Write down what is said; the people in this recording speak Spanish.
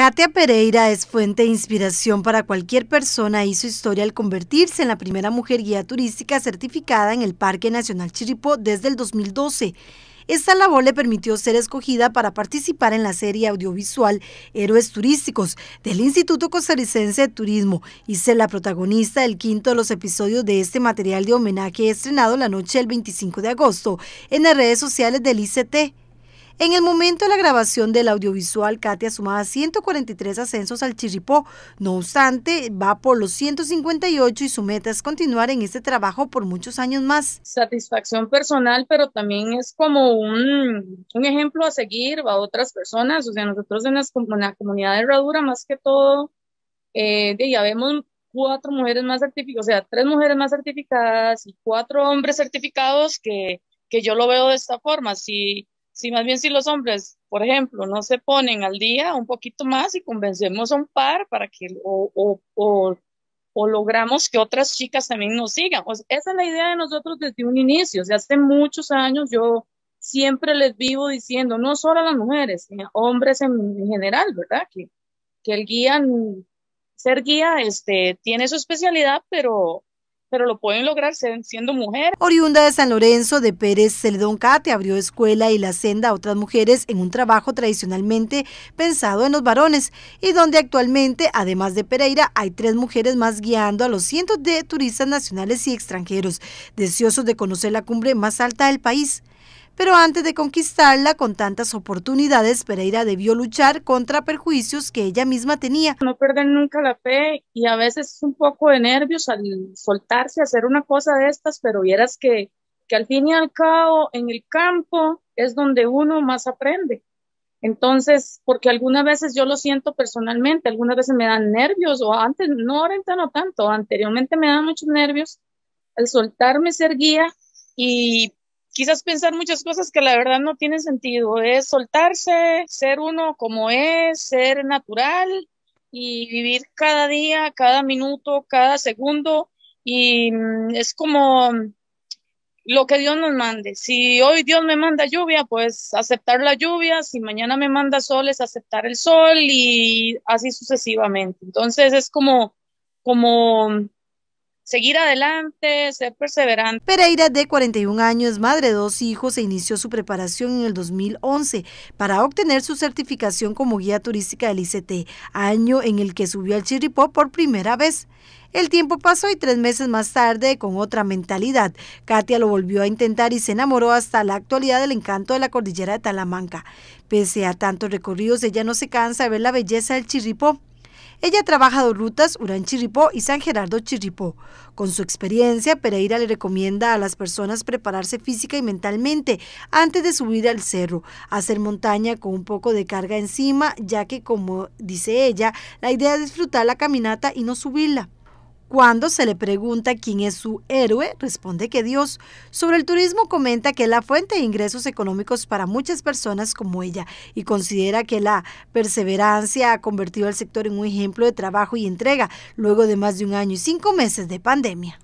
Katia Pereira es fuente de inspiración para cualquier persona y su historia al convertirse en la primera mujer guía turística certificada en el Parque Nacional Chiripó desde el 2012. Esta labor le permitió ser escogida para participar en la serie audiovisual Héroes Turísticos del Instituto Costarricense de Turismo y ser la protagonista del quinto de los episodios de este material de homenaje estrenado la noche del 25 de agosto en las redes sociales del ICT. En el momento de la grabación del audiovisual, Katia sumaba 143 ascensos al Chirripó. No obstante, va por los 158 y su meta es continuar en este trabajo por muchos años más. Satisfacción personal, pero también es como un, ejemplo a seguir para otras personas. O sea, nosotros en, la comunidad de Herradura, más que todo, eh, ya vemos cuatro mujeres más certificadas, o sea, tres mujeres más certificadas y cuatro hombres certificados que, yo lo veo de esta forma. Si si más bien si los hombres, por ejemplo, no se ponen al día un poquito más y convencemos a un par para que o, logramos que otras chicas también nos sigan. esa es la idea de nosotros desde un inicio. hace muchos años yo siempre les vivo diciendo, no solo a las mujeres, a hombres en, general, ¿verdad? Que, que el guía, ser guía, este, tiene su especialidad, pero pero lo pueden lograr siendo mujer. Oriunda de San Lorenzo de Pérez Celedón Cate abrió escuela y la senda a otras mujeres en un trabajo tradicionalmente pensado en los varones y donde actualmente, además de Pereira, hay tres mujeres más guiando a los cientos de turistas nacionales y extranjeros, deseosos de conocer la cumbre más alta del país. Pero antes de conquistarla con tantas oportunidades, Pereira debió luchar contra perjuicios que ella misma tenía. No pierden nunca la fe y a veces es un poco de nervios al soltarse, a hacer una cosa de estas, pero vieras que, al fin y al cabo en el campo es donde uno más aprende. Entonces, porque algunas veces yo lo siento personalmente, algunas veces me dan nervios, o antes, no ahora no tanto, anteriormente me dan muchos nervios al soltarme ser guía y quizás pensar muchas cosas que la verdad no tienen sentido, es soltarse, ser uno como es, ser natural y vivir cada día, cada minuto, cada segundo y mm, es como lo que Dios nos mande. Si hoy Dios me manda lluvia, pues aceptar la lluvia, si mañana me manda sol, es aceptar el sol y así sucesivamente. Entonces es como como seguir adelante, ser perseverante. Pereira, de 41 años, madre de dos hijos, e inició su preparación en el 2011 para obtener su certificación como guía turística del ICT, año en el que subió al Chirripó por primera vez. El tiempo pasó y tres meses más tarde, con otra mentalidad, Katia lo volvió a intentar y se enamoró hasta la actualidad del encanto de la cordillera de Talamanca. Pese a tantos recorridos, ella no se cansa de ver la belleza del Chirripó. Ella ha trabajado rutas Urán-Chirripó y San Gerardo-Chirripó. Con su experiencia, Pereira le recomienda a las personas prepararse física y mentalmente antes de subir al cerro, hacer montaña con un poco de carga encima, ya que, como dice ella, la idea es disfrutar la caminata y no subirla. Cuando se le pregunta quién es su héroe, responde que Dios. Sobre el turismo comenta que es la fuente de ingresos económicos para muchas personas como ella y considera que la perseverancia ha convertido al sector en un ejemplo de trabajo y entrega luego de más de un año y cinco meses de pandemia.